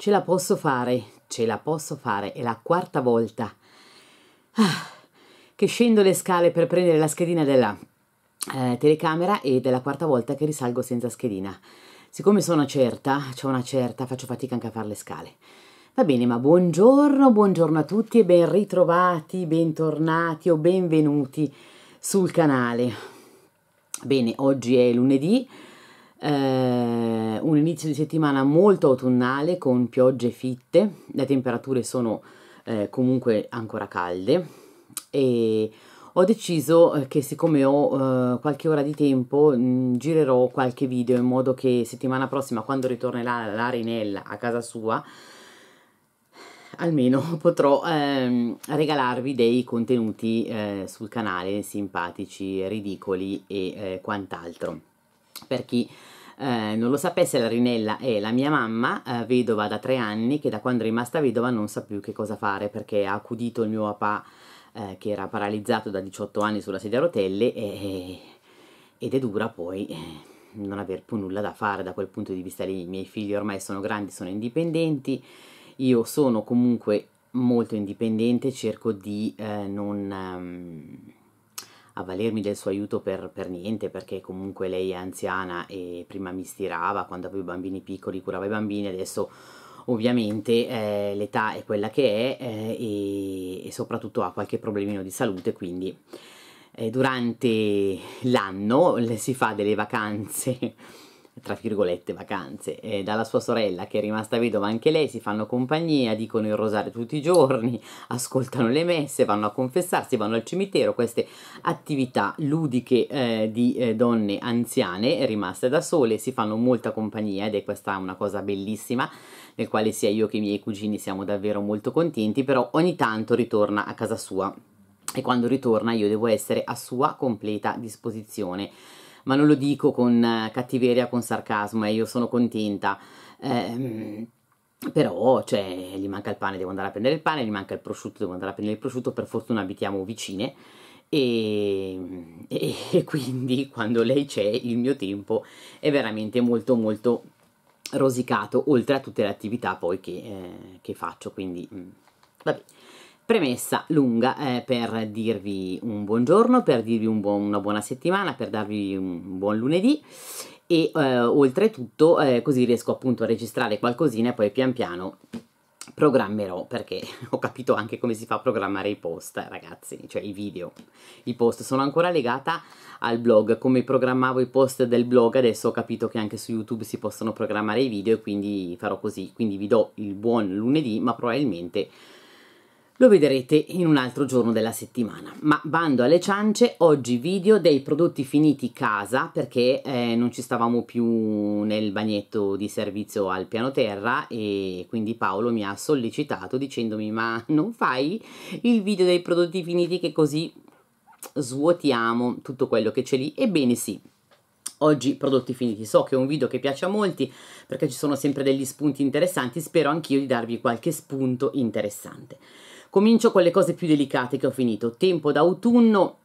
Ce la posso fare, ce la posso fare, è la quarta volta ah, che scendo le scale per prendere la schedina della eh, telecamera ed è la quarta volta che risalgo senza schedina. Siccome sono certa, c'ho una certa, faccio fatica anche a fare le scale. Va bene, ma buongiorno, buongiorno a tutti e ben ritrovati, bentornati o benvenuti sul canale. Bene, oggi è lunedì, eh, un inizio di settimana molto autunnale con piogge fitte, le temperature sono eh, comunque ancora calde e ho deciso eh, che siccome ho eh, qualche ora di tempo mh, mm, girerò qualche video in modo che settimana prossima quando ritornerà la Rinella a casa sua almeno potrò ehm, regalarvi dei contenuti eh, sul canale simpatici, ridicoli e eh, quant'altro. Per chi eh, non lo sapesse, la Rinella è la mia mamma, eh, vedova da tre anni, che da quando è rimasta vedova non sa più che cosa fare perché ha accudito il mio papà eh, che era paralizzato da 18 anni sulla sedia a rotelle e, ed è dura poi eh, non aver più nulla da fare da quel punto di vista lì. I miei figli ormai sono grandi, sono indipendenti, io sono comunque molto indipendente, cerco di eh, non... Um, avvalermi del suo aiuto per, per, niente, perché comunque lei è anziana e prima mi stirava quando avevo i bambini piccoli, curava i bambini, adesso ovviamente eh, l'età è quella che è eh, e, e, soprattutto ha qualche problemino di salute, quindi eh, durante l'anno si fa delle vacanze tra virgolette, vacanze. E dalla sua sorella, che è rimasta vedova anche lei, si fanno compagnia, dicono il rosario tutti i giorni, ascoltano le messe, vanno a confessarsi, vanno al cimitero. Queste attività ludiche eh, di eh, donne anziane rimaste da sole si fanno molta compagnia ed è questa una cosa bellissima nel quale sia io che i miei cugini siamo davvero molto contenti, però ogni tanto ritorna a casa sua e quando ritorna io devo essere a sua completa disposizione ma non lo dico con eh, cattiveria, con sarcasmo, e eh, io sono contenta. Eh, però cioè, gli manca il pane, devo andare a prendere il pane, gli manca il prosciutto, devo andare a prendere il prosciutto, per fortuna abitiamo vicine e, e, e quindi quando lei c'è il mio tempo è veramente molto molto rosicato, oltre a tutte le attività poi che, eh, che faccio, quindi mh, mm, vabbè premessa lunga eh, per dirvi un buongiorno, per dirvi un buon, una buona settimana, per darvi un buon lunedì e eh, oltretutto eh, così riesco appunto a registrare qualcosina e poi pian piano programmerò perché ho capito anche come si fa a programmare i post ragazzi cioè i video i post sono ancora legata al blog come programmavo i post del blog adesso ho capito che anche su youtube si possono programmare i video e quindi farò così quindi vi do il buon lunedì ma probabilmente lo vedrete in un altro giorno della settimana. Ma bando alle ciance, oggi video dei prodotti finiti casa perché eh, non ci stavamo più nel bagnetto di servizio al piano terra e quindi Paolo mi ha sollecitato dicendomi ma non fai il video dei prodotti finiti che così svuotiamo tutto quello che c'è lì. Ebbene sì, oggi prodotti finiti. So che è un video che piace a molti perché ci sono sempre degli spunti interessanti, spero anch'io di darvi qualche spunto interessante. Comincio con le cose più delicate che ho finito. Tempo d'autunno,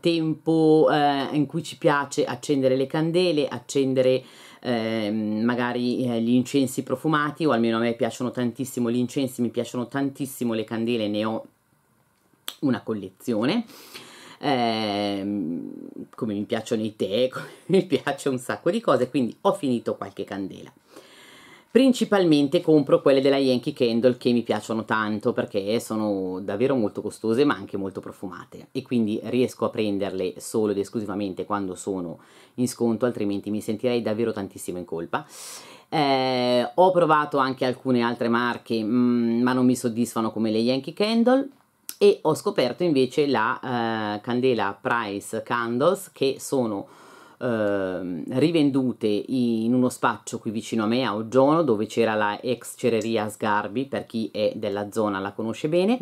tempo eh, in cui ci piace accendere le candele, accendere eh, magari eh, gli incensi profumati, o almeno a me piacciono tantissimo gli incensi, mi piacciono tantissimo le candele, ne ho una collezione. Ehm, come mi piacciono i tè, come mi piace un sacco di cose, quindi ho finito qualche candela. Principalmente compro quelle della Yankee Candle che mi piacciono tanto perché sono davvero molto costose ma anche molto profumate e quindi riesco a prenderle solo ed esclusivamente quando sono in sconto altrimenti mi sentirei davvero tantissimo in colpa. Eh, ho provato anche alcune altre marche mh, mm, ma non mi soddisfano come le Yankee Candle e ho scoperto invece la eh, candela Price Candles che sono eh, rivendute in uno spaccio qui vicino a me a Oggiono dove c'era la ex cereria Sgarbi per chi è della zona la conosce bene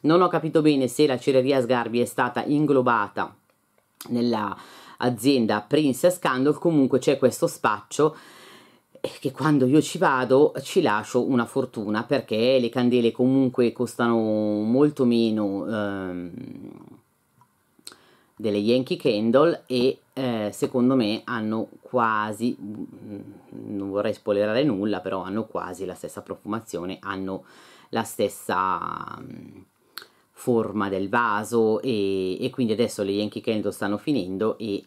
non ho capito bene se la cereria Sgarbi è stata inglobata nell'azienda Princess Candle comunque c'è questo spaccio che quando io ci vado ci lascio una fortuna perché le candele comunque costano molto meno ehm, delle Yankee Candle e eh, secondo me hanno quasi, non vorrei spoilerare nulla, però hanno quasi la stessa profumazione, hanno la stessa mh, mm, forma del vaso e, e, quindi adesso le Yankee Candle stanno finendo e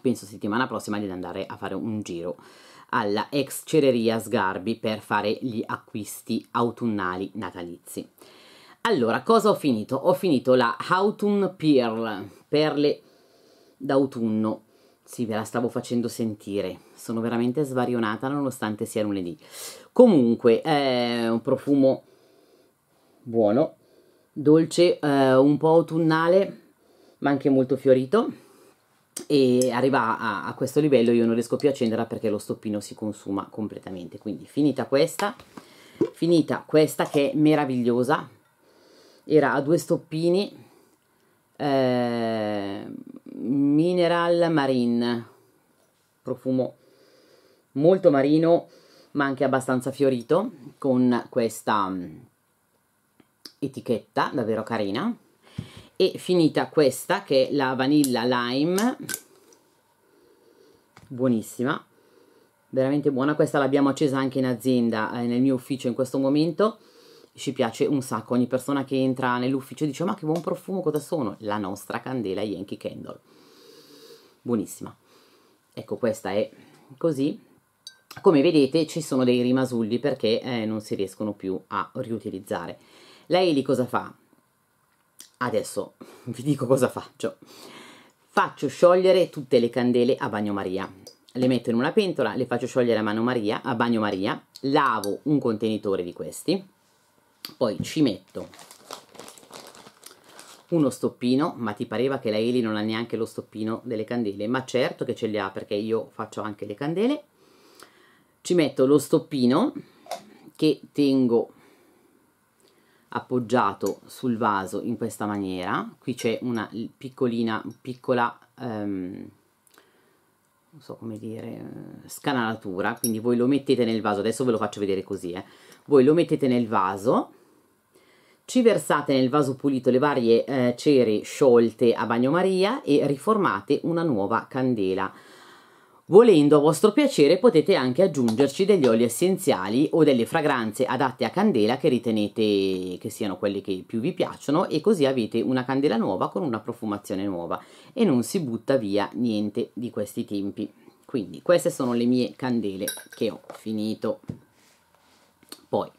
penso settimana prossima di andare a fare un giro alla ex cereria Sgarbi per fare gli acquisti autunnali natalizi. Allora, cosa ho finito? Ho finito la Autumn Pearl perle d'autunno. Sì, ve la stavo facendo sentire. Sono veramente svarionata nonostante sia lunedì. Comunque, è eh, un profumo buono, dolce, eh, un po' autunnale, ma anche molto fiorito. E arriva a, a questo livello io non riesco più a accenderla perché lo stoppino si consuma completamente. Quindi finita questa, finita questa che è meravigliosa. Era a due stoppini eh, Mineral Marine, profumo molto marino ma anche abbastanza fiorito con questa mm, etichetta davvero carina e finita questa che è la vanilla lime buonissima veramente buona questa l'abbiamo accesa anche in azienda eh, nel mio ufficio in questo momento ci piace un sacco, ogni persona che entra nell'ufficio dice ma che buon profumo, cosa sono? La nostra candela Yankee Candle, buonissima. Ecco questa è così, come vedete ci sono dei rimasulli perché eh, non si riescono più a riutilizzare. lei Eli cosa fa? Adesso vi dico cosa faccio. Faccio sciogliere tutte le candele a bagnomaria. Le metto in una pentola, le faccio sciogliere a mano Maria, a bagnomaria, lavo un contenitore di questi, poi ci metto uno stoppino, ma ti pareva che la Eli non ha neanche lo stoppino delle candele, ma certo che ce li ha perché io faccio anche le candele. Ci metto lo stoppino che tengo appoggiato sul vaso in questa maniera. Qui c'è una piccolina, piccola, ehm, non so come dire, eh, scanalatura, quindi voi lo mettete nel vaso, adesso ve lo faccio vedere così, eh voi lo mettete nel vaso, ci versate nel vaso pulito le varie eh, cere sciolte a bagnomaria e riformate una nuova candela. Volendo a vostro piacere potete anche aggiungerci degli oli essenziali o delle fragranze adatte a candela che ritenete che siano quelle che più vi piacciono e così avete una candela nuova con una profumazione nuova e non si butta via niente di questi tempi. Quindi queste sono le mie candele che ho finito. Poi,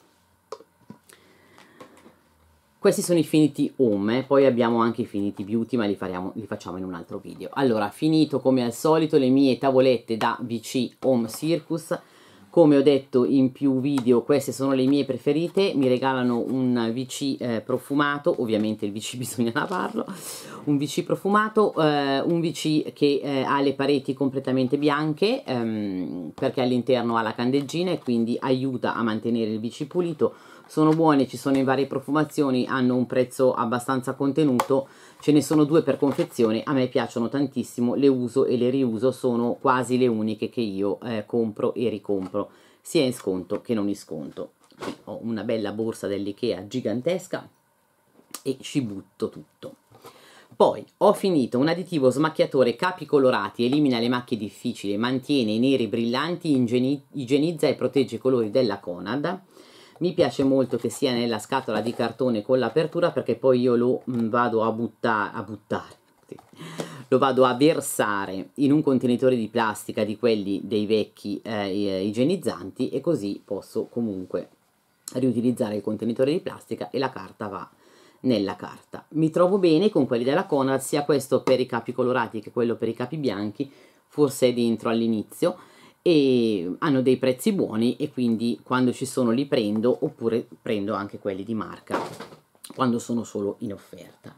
questi sono i finiti home, poi abbiamo anche i finiti beauty, ma li, faremo, li, facciamo in un altro video. Allora, finito come al solito le mie tavolette da VC Home Circus, come ho detto in più video queste sono le mie preferite mi regalano un VC eh, profumato ovviamente il VC bisogna lavarlo un VC profumato eh, un VC che eh, ha le pareti completamente bianche ehm, perché all'interno ha la candeggina e quindi aiuta a mantenere il VC pulito sono buone, ci sono in varie profumazioni, hanno un prezzo abbastanza contenuto, ce ne sono due per confezione, a me piacciono tantissimo, le uso e le riuso, sono quasi le uniche che io eh, compro e ricompro, sia in sconto che non in sconto. Qui ho una bella borsa dell'IKEA gigantesca e ci butto tutto. Poi ho finito un additivo smacchiatore capi colorati, elimina le macchie difficili, mantiene i neri brillanti, igienizza e protegge i colori della Conad mi piace molto che sia nella scatola di cartone con l'apertura perché poi io lo mm, vado a buttare, a buttare lo vado a versare in un contenitore di plastica di quelli dei vecchi eh, eh, igienizzanti e così posso comunque riutilizzare il contenitore di plastica e la carta va nella carta. Mi trovo bene con quelli della Conrad, sia questo per i capi colorati che quello per i capi bianchi, forse è dentro all'inizio, e hanno dei prezzi buoni e quindi quando ci sono li prendo oppure prendo anche quelli di marca quando sono solo in offerta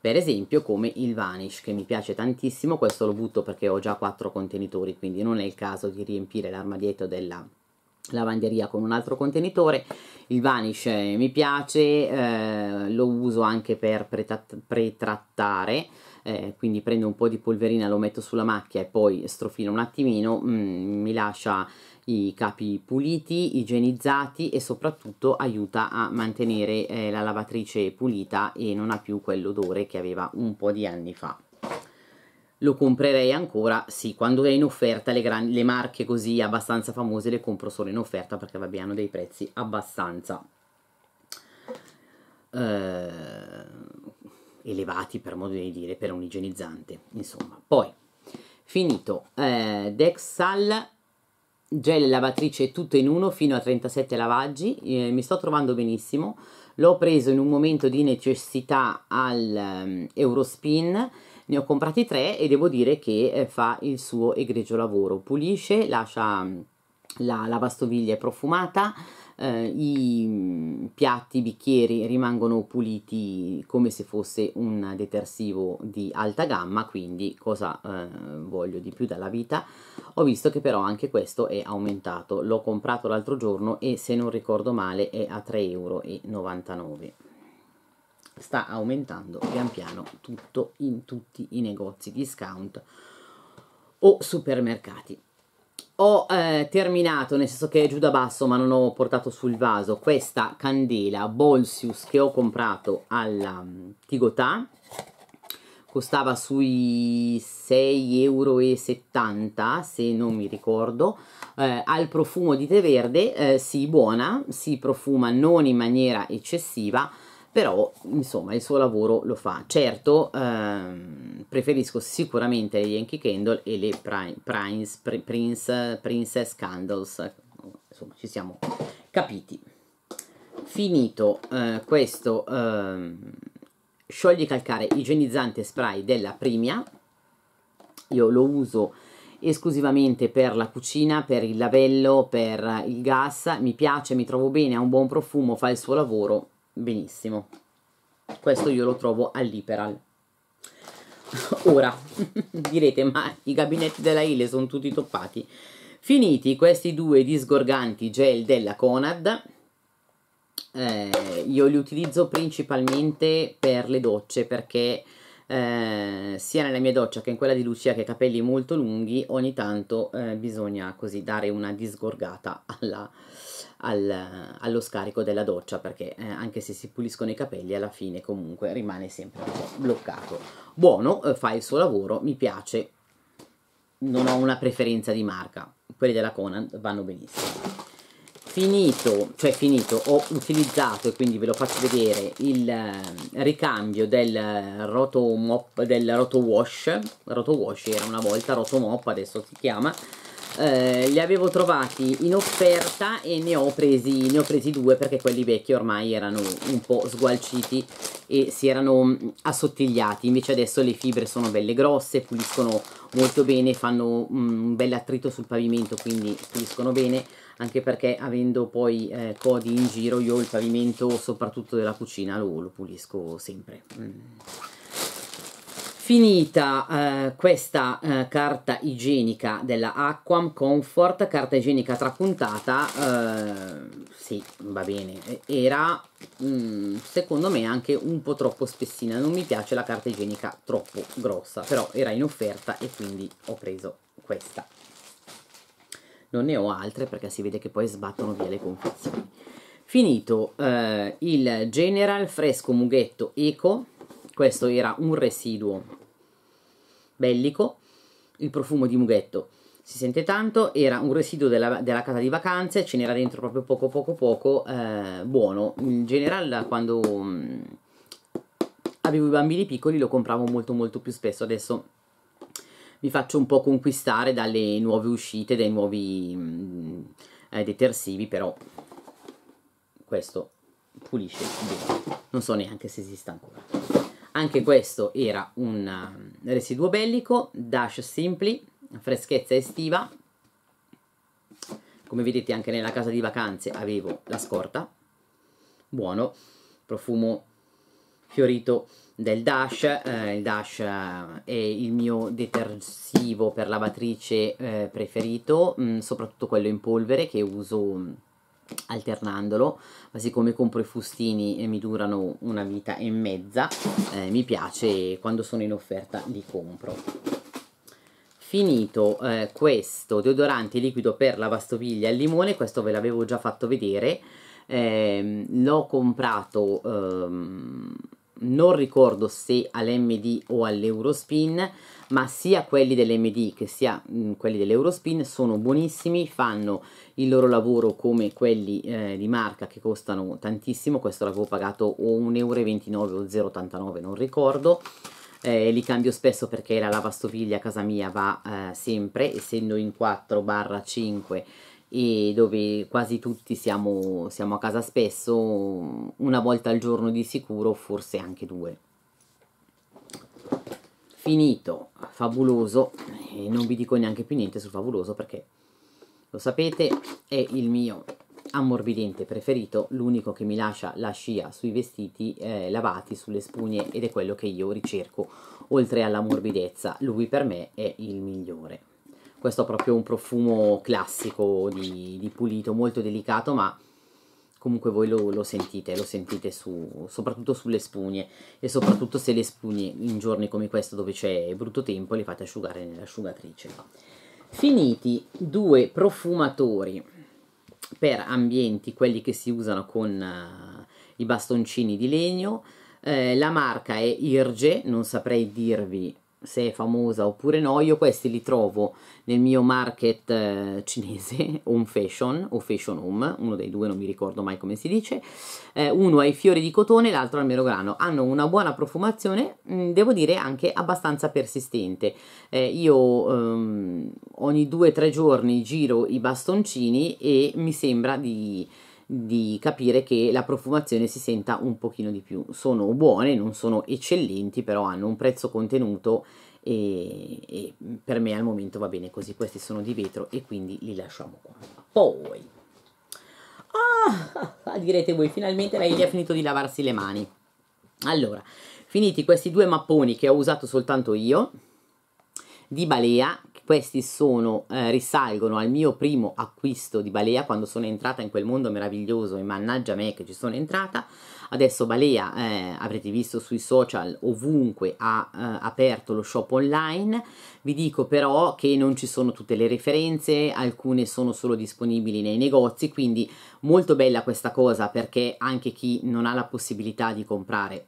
per esempio come il Vanish che mi piace tantissimo, questo lo butto perché ho già quattro contenitori quindi non è il caso di riempire l'armadietto della lavanderia con un altro contenitore, il Vanish eh, mi piace, eh, lo uso anche per pretrattare eh, quindi prendo un po' di polverina, lo metto sulla macchia e poi strofino un attimino, mm, mi lascia i capi puliti, igienizzati e soprattutto aiuta a mantenere eh, la lavatrice pulita e non ha più quell'odore che aveva un po' di anni fa lo comprerei ancora, sì, quando è in offerta le, gran, le, marche così abbastanza famose le compro solo in offerta perché vabbè hanno dei prezzi abbastanza eh, elevati per modo di dire per un igienizzante insomma poi finito eh, Dexal gel lavatrice tutto in uno fino a 37 lavaggi eh, mi sto trovando benissimo l'ho preso in un momento di necessità al um, Eurospin ne ho comprati tre e devo dire che eh, fa il suo egregio lavoro pulisce lascia mm, la lavastoviglie profumata eh, i mm, piatti, i bicchieri rimangono puliti come se fosse un detersivo di alta gamma, quindi cosa eh, voglio di più dalla vita? Ho visto che però anche questo è aumentato, l'ho comprato l'altro giorno e se non ricordo male è a 3,99 euro. Sta aumentando pian piano tutto in tutti i negozi discount o supermercati ho eh, terminato, nel senso che è giù da basso ma non ho portato sul vaso questa candela Bolsius che ho comprato alla mm, Tigotà costava sui 6,70 euro se non mi ricordo eh, al profumo di tè verde eh, sì, buona, si profuma non in maniera eccessiva però insomma il suo lavoro lo fa certo ehm, preferisco sicuramente le Yankee Candle e le Pri Prince, Pri Prince, Princess Candles insomma ci siamo capiti finito eh, questo ehm, sciogli calcare igienizzante spray della Primia io lo uso esclusivamente per la cucina, per il lavello, per il gas, mi piace, mi trovo bene, ha un buon profumo, fa il suo lavoro benissimo. Questo io lo trovo all'Iperal. Ora, direte, ma i gabinetti della Ile sono tutti toppati. Finiti questi due disgorganti gel della Conad, eh, io li utilizzo principalmente per le docce perché eh, sia nella mia doccia che in quella di Lucia che ha capelli molto lunghi ogni tanto eh, bisogna così dare una disgorgata alla, al, allo scarico della doccia perché eh, anche se si puliscono i capelli alla fine comunque rimane sempre un po' bloccato. Buono, eh, fa il suo lavoro, mi piace, non ho una preferenza di marca, quelli della Conan vanno benissimo. Finito, cioè finito, ho utilizzato e quindi ve lo faccio vedere il eh, ricambio del roto, mop, del roto wash, roto wash era una volta roto mop, adesso si chiama, eh, li avevo trovati in offerta e ne ho, presi, ne ho presi due perché quelli vecchi ormai erano un po' sgualciti e si erano mm, assottigliati invece adesso le fibre sono belle grosse puliscono molto bene fanno mm, un bel attrito sul pavimento quindi puliscono bene anche perché avendo poi eh, codi in giro io il pavimento soprattutto della cucina lo, lo pulisco sempre mm. Finita eh, questa eh, carta igienica della Aquam Comfort, carta igienica trapuntata, eh, sì, va bene, era mh, mm, secondo me anche un po' troppo spessina, non mi piace la carta igienica troppo grossa, però era in offerta e quindi ho preso questa. Non ne ho altre perché si vede che poi sbattono via le confezioni. Finito eh, il General Fresco Mughetto Eco, questo era un residuo bellico, il profumo di mughetto si sente tanto, era un residuo della, della casa di vacanze, ce n'era dentro proprio poco poco poco, eh, buono. In generale quando mh, mm, avevo i bambini piccoli lo compravo molto molto più spesso, adesso mi faccio un po' conquistare dalle nuove uscite, dai nuovi mh, mm, eh, detersivi, però questo pulisce bene, non so neanche se esista ancora. Anche questo era un eh, residuo bellico, Dash Simply, freschezza estiva. Come vedete anche nella casa di vacanze avevo la scorta. Buono, profumo fiorito del Dash. Eh, il Dash eh, è il mio detersivo per lavatrice eh, preferito, mh, mm, soprattutto quello in polvere che uso mm, alternandolo ma siccome compro i fustini e mi durano una vita e mezza eh, mi piace e quando sono in offerta li compro finito eh, questo deodorante liquido per lavastoviglie al limone questo ve l'avevo già fatto vedere eh, l'ho comprato ehm, non ricordo se all'MD o all'Eurospin, ma sia quelli dell'MD che sia mh, quelli dell'Eurospin sono buonissimi, fanno il loro lavoro come quelli eh, di marca che costano tantissimo, questo l'avevo pagato o 1,29 euro o 0,89 non ricordo. Eh, li cambio spesso perché la lavastoviglie a casa mia va eh, sempre, essendo in 4 barra 5 e dove quasi tutti siamo, siamo a casa spesso, una volta al giorno di sicuro, forse anche due. Finito, fabuloso, e non vi dico neanche più niente sul fabuloso perché lo sapete è il mio ammorbidente preferito, l'unico che mi lascia la scia sui vestiti eh, lavati sulle spugne ed è quello che io ricerco, oltre alla morbidezza, lui per me è il migliore questo è proprio un profumo classico di, di pulito, molto delicato, ma comunque voi lo, lo sentite, lo sentite su, soprattutto sulle spugne e soprattutto se le spugne in giorni come questo dove c'è brutto tempo le fate asciugare nell'asciugatrice. Finiti due profumatori per ambienti, quelli che si usano con uh, i bastoncini di legno, eh, la marca è Irge, non saprei dirvi se è famosa oppure no, io questi li trovo nel mio market eh, cinese, Home Fashion o Fashion Home, uno dei due non mi ricordo mai come si dice, eh, uno ai fiori di cotone, l'altro al melograno, hanno una buona profumazione, mh, mm, devo dire anche abbastanza persistente, eh, io ehm, ogni o tre giorni giro i bastoncini e mi sembra di di capire che la profumazione si senta un pochino di più. Sono buone, non sono eccellenti, però hanno un prezzo contenuto e, e per me al momento va bene così. Questi sono di vetro e quindi li lasciamo qua. Poi, ah, direte voi, finalmente lei gli ha finito di lavarsi le mani. Allora, finiti questi due mapponi che ho usato soltanto io, di Balea, questi sono, eh, risalgono al mio primo acquisto di Balea quando sono entrata in quel mondo meraviglioso e mannaggia me che ci sono entrata. Adesso Balea eh, avrete visto sui social ovunque ha eh, aperto lo shop online. Vi dico però che non ci sono tutte le referenze, alcune sono solo disponibili nei negozi, quindi molto bella questa cosa perché anche chi non ha la possibilità di comprare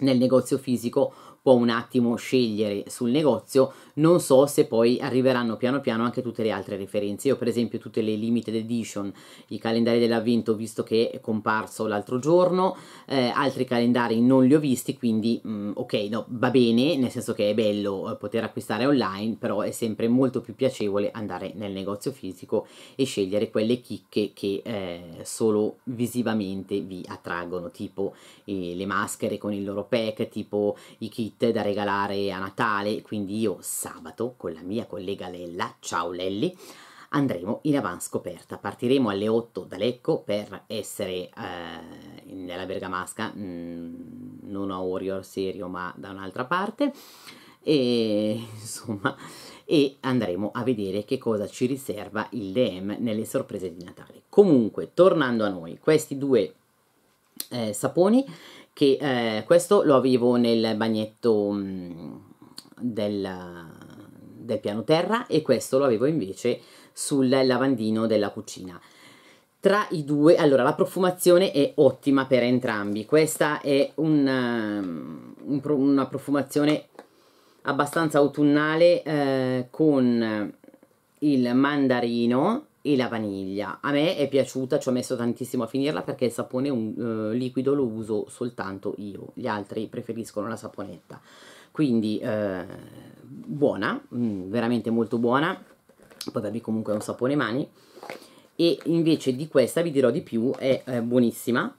nel negozio fisico può un attimo scegliere sul negozio, non so se poi arriveranno piano piano anche tutte le altre referenze. Io per esempio tutte le limited edition, i calendari dell'avvento visto che è comparso l'altro giorno, eh, altri calendari non li ho visti, quindi mh, mm, ok, no, va bene, nel senso che è bello eh, poter acquistare online, però è sempre molto più piacevole andare nel negozio fisico e scegliere quelle chicche che eh, solo visivamente vi attraggono, tipo eh, le maschere con il loro pack, tipo i kit kit da regalare a Natale, quindi io sabato con la mia collega Lella, ciao Lelli, andremo in avanscoperta. Partiremo alle 8 da Lecco per essere eh, nella Bergamasca, mh, mm, non a Warrior Serio ma da un'altra parte, e insomma e andremo a vedere che cosa ci riserva il DM nelle sorprese di Natale. Comunque, tornando a noi, questi due eh, saponi che eh, questo lo avevo nel bagnetto mh, mm, del, del piano terra e questo lo avevo invece sul lavandino della cucina tra i due allora la profumazione è ottima per entrambi questa è un, mm, un, una profumazione abbastanza autunnale eh, con il mandarino e la vaniglia. A me è piaciuta, ci ho messo tantissimo a finirla perché il sapone un, eh, liquido lo uso soltanto io, gli altri preferiscono la saponetta. Quindi eh, buona, mh, mm, veramente molto buona, poi vabbè comunque un sapone mani. E invece di questa vi dirò di più, è, è eh, buonissima,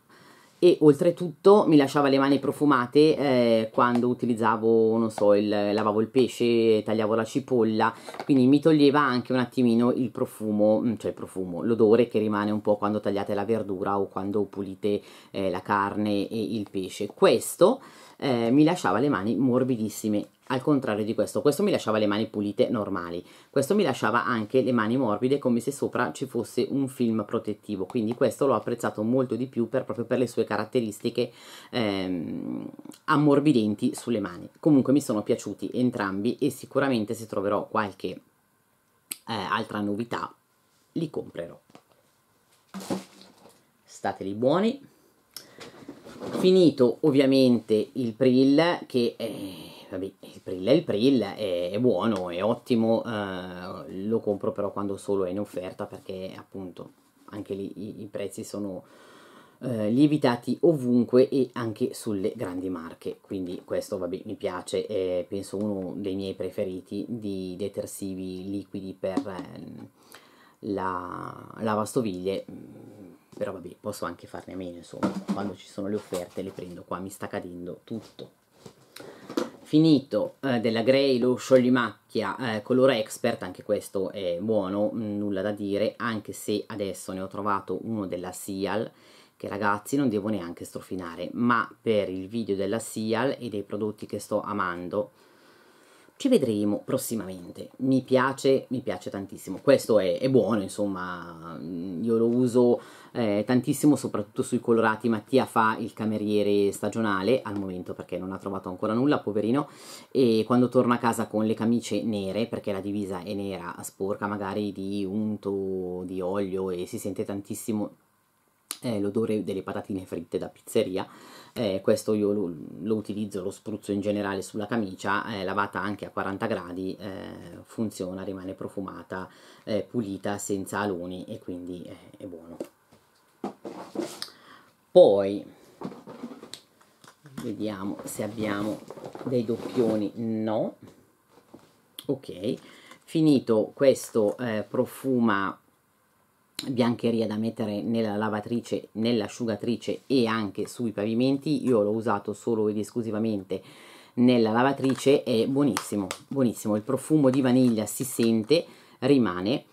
e oltretutto mi lasciava le mani profumate eh, quando utilizzavo, non so, il, lavavo il pesce, tagliavo la cipolla, quindi mi toglieva anche un attimino il profumo, mm, cioè il profumo, l'odore che rimane un po' quando tagliate la verdura o quando pulite eh, la carne e il pesce. Questo eh, mi lasciava le mani morbidissime al contrario di questo, questo mi lasciava le mani pulite normali, questo mi lasciava anche le mani morbide come se sopra ci fosse un film protettivo, quindi questo l'ho apprezzato molto di più per, proprio per le sue caratteristiche ehm, ammorbidenti sulle mani. Comunque mi sono piaciuti entrambi e sicuramente se troverò qualche eh, altra novità li comprerò. Stateli buoni. Finito ovviamente il Prill che... Eh, vabbè, il Prill è il Prill, è, è buono, è ottimo, eh, lo compro però quando solo è in offerta perché appunto anche lì i, i prezzi sono eh, lievitati ovunque e anche sulle grandi marche, quindi questo vabbè, mi piace, è penso uno dei miei preferiti di detersivi liquidi per ehm, la lavastoviglie mm, però vabbè posso anche farne a meno insomma quando ci sono le offerte le prendo qua mi sta cadendo tutto finito eh, della Grey lo scioglimacchia eh, colore expert, anche questo è buono, mm, nulla da dire, anche se adesso ne ho trovato uno della Seal, che ragazzi non devo neanche strofinare, ma per il video della Seal e dei prodotti che sto amando, ci vedremo prossimamente. Mi piace, mi piace tantissimo. Questo è, è buono, insomma, mm, io lo uso eh, tantissimo, soprattutto sui colorati. Mattia fa il cameriere stagionale al momento perché non ha trovato ancora nulla, poverino. E quando torna a casa con le camicie nere, perché la divisa è nera, sporca magari di unto, di olio e si sente tantissimo eh, l'odore delle patatine fritte da pizzeria eh, questo io lo, lo, utilizzo, lo spruzzo in generale sulla camicia, eh, lavata anche a 40 gradi, eh, funziona, rimane profumata, eh, pulita, senza aloni e quindi è buono. Poi vediamo se abbiamo dei doppioni, no, ok, finito questo eh, profuma biancheria da mettere nella lavatrice, nell'asciugatrice e anche sui pavimenti. Io l'ho usato solo ed esclusivamente nella lavatrice, è buonissimo, buonissimo. Il profumo di vaniglia si sente, rimane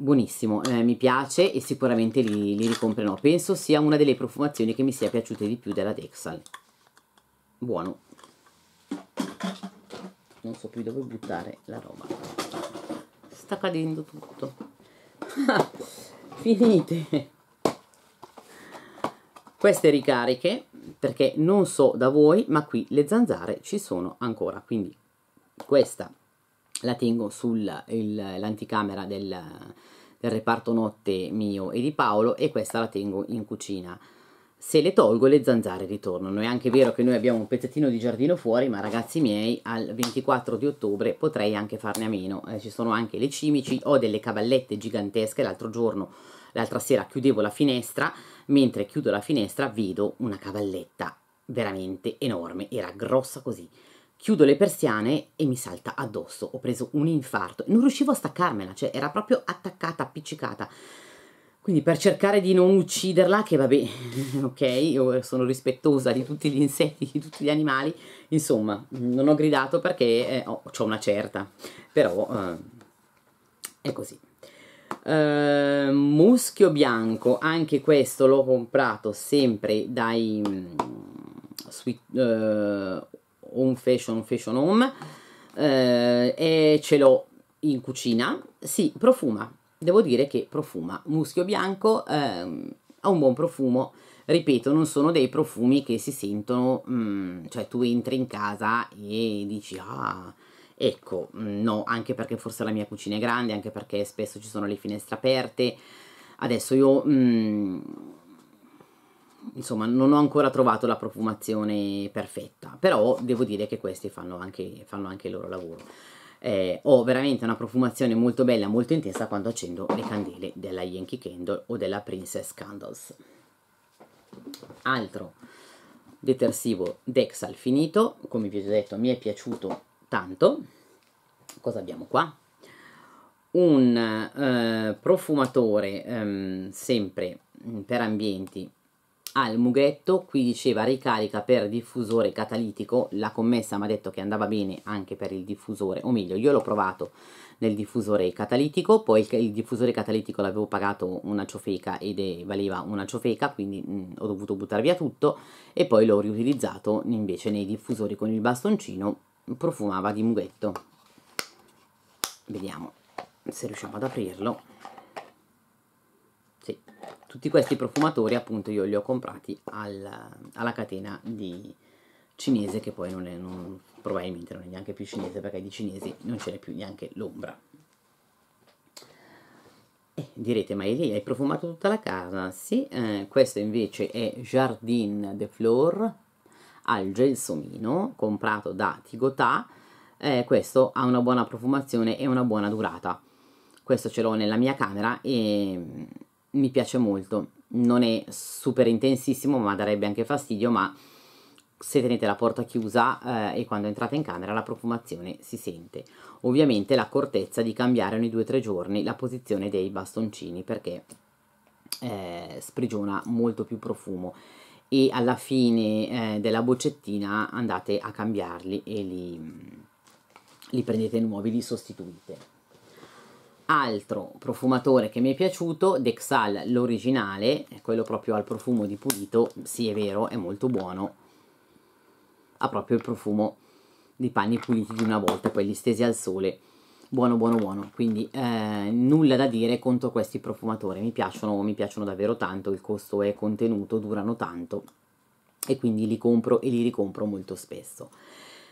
buonissimo, eh, mi piace e sicuramente li, li ricomprerò. Penso sia una delle profumazioni che mi sia piaciuta di più della Dexal. Buono. Non so più dove buttare la roba. Sta cadendo tutto. finite queste ricariche perché non so da voi ma qui le zanzare ci sono ancora quindi questa la tengo sull'anticamera del, del reparto notte mio e di Paolo e questa la tengo in cucina se le tolgo le zanzare ritornano. È anche vero che noi abbiamo un pezzettino di giardino fuori, ma ragazzi miei, al 24 di ottobre potrei anche farne a meno. Eh, ci sono anche le cimici, ho delle cavallette gigantesche, l'altro giorno, l'altra sera chiudevo la finestra, mentre chiudo la finestra vedo una cavalletta veramente enorme, era grossa così. Chiudo le persiane e mi salta addosso, ho preso un infarto, non riuscivo a staccarmela, cioè era proprio attaccata, appiccicata. Quindi per cercare di non ucciderla, che vabbè, ok, io sono rispettosa di tutti gli insetti, di tutti gli animali, insomma, non ho gridato perché eh, oh, ho una certa, però eh, è così. Uh, muschio bianco, anche questo l'ho comprato sempre dai mm, sweet, uh, Home Fashion, Fashion Home uh, e ce l'ho in cucina. sì, profuma, devo dire che profuma. Muschio bianco ehm, ha un buon profumo. Ripeto, non sono dei profumi che si sentono, mm, cioè tu entri in casa e dici ah, ecco, mm, no, anche perché forse la mia cucina è grande, anche perché spesso ci sono le finestre aperte. Adesso io mm, insomma non ho ancora trovato la profumazione perfetta, però devo dire che questi fanno anche, fanno anche il loro lavoro eh, ho veramente una profumazione molto bella, molto intensa quando accendo le candele della Yankee Candle o della Princess Candles. Altro detersivo Dexal finito, come vi ho detto mi è piaciuto tanto. Cosa abbiamo qua? Un eh, profumatore ehm, sempre per ambienti al mughetto, qui diceva ricarica per diffusore catalitico, la commessa mi ha detto che andava bene anche per il diffusore, o meglio io l'ho provato nel diffusore catalitico, poi il, il diffusore catalitico l'avevo pagato una ciofeca ed è, valeva una ciofeca, quindi mh, mm, ho dovuto buttare via tutto e poi l'ho riutilizzato invece nei diffusori con il bastoncino, profumava di mughetto. Vediamo se riusciamo ad aprirlo. Sì, tutti questi profumatori appunto io li ho comprati alla, alla catena di cinese che poi non è, non, probabilmente non è neanche più cinese perché di cinesi non c'è più neanche l'ombra. Eh, direte, ma Eli hai profumato tutta la casa? Sì, eh, questo invece è Jardin de Flore al gelsomino, comprato da Tigotà. Eh, questo ha una buona profumazione e una buona durata. Questo ce l'ho nella mia camera e mi piace molto. Non è super intensissimo, ma darebbe anche fastidio, ma se tenete la porta chiusa eh, e quando entrate in camera la profumazione si sente. Ovviamente l'accortezza di cambiare ogni 2-3 giorni la posizione dei bastoncini perché eh, sprigiona molto più profumo e alla fine eh, della boccettina andate a cambiarli e li, li prendete nuovi, li sostituite altro profumatore che mi è piaciuto, Dexal l'originale, quello proprio al profumo di pulito, sì è vero, è molto buono, ha proprio il profumo di panni puliti di una volta, quelli stesi al sole, buono buono buono, quindi eh, nulla da dire contro questi profumatori, mi piacciono, mi piacciono davvero tanto, il costo è contenuto, durano tanto e quindi li compro e li ricompro molto spesso.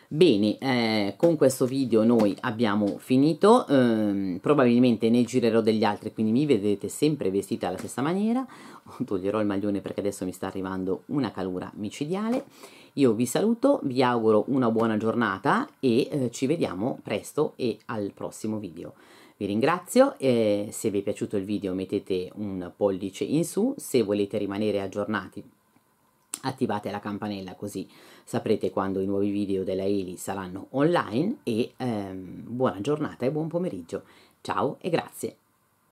Bene, eh, con questo video noi abbiamo finito, ehm, probabilmente ne girerò degli altri, quindi mi vedrete sempre vestita alla stessa maniera, toglierò il maglione perché adesso mi sta arrivando una calura micidiale, io vi saluto, vi auguro una buona giornata e eh, ci vediamo presto e al prossimo video. Vi ringrazio, eh, se vi è piaciuto il video mettete un pollice in su, se volete rimanere aggiornati attivate la campanella così saprete quando i nuovi video della Eli saranno online e ehm, buona giornata e buon pomeriggio. Ciao e grazie.